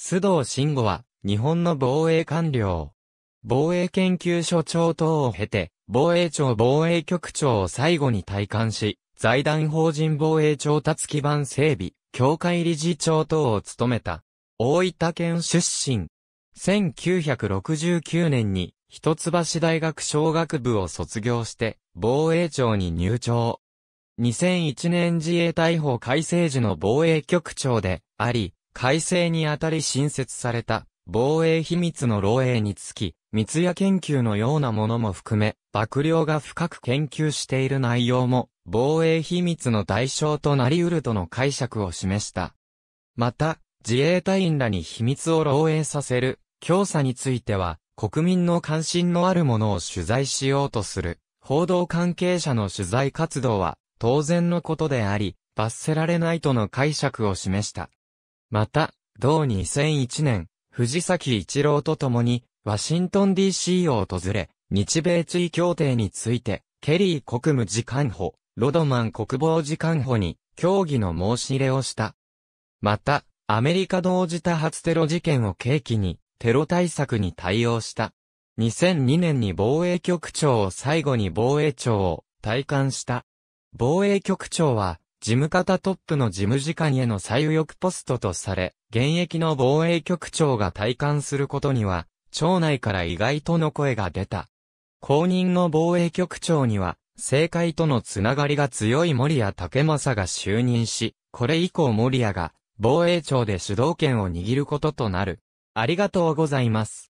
須藤慎吾は、日本の防衛官僚。防衛研究所長等を経て、防衛庁防衛局長を最後に退官し、財団法人防衛調達基盤整備、協会理事長等を務めた。大分県出身。1969年に、一橋大学小学部を卒業して、防衛庁に入庁。2001年自衛隊法改正時の防衛局長で、あり、改正にあたり新設された防衛秘密の漏洩につき、密夜研究のようなものも含め、幕僚が深く研究している内容も、防衛秘密の対象となり得るとの解釈を示した。また、自衛隊員らに秘密を漏洩させる、教唆については、国民の関心のあるものを取材しようとする、報道関係者の取材活動は、当然のことであり、罰せられないとの解釈を示した。また、同2001年、藤崎一郎と共に、ワシントン DC を訪れ、日米地位協定について、ケリー国務次官補、ロドマン国防次官補に、協議の申し入れをした。また、アメリカ同時多発テロ事件を契機に、テロ対策に対応した。2002年に防衛局長を最後に防衛庁を退官した。防衛局長は、事務方トップの事務次官への最右翼ポストとされ、現役の防衛局長が退官することには、町内から意外との声が出た。公認の防衛局長には、政界とのつながりが強い森谷武正が就任し、これ以降森谷が防衛庁で主導権を握ることとなる。ありがとうございます。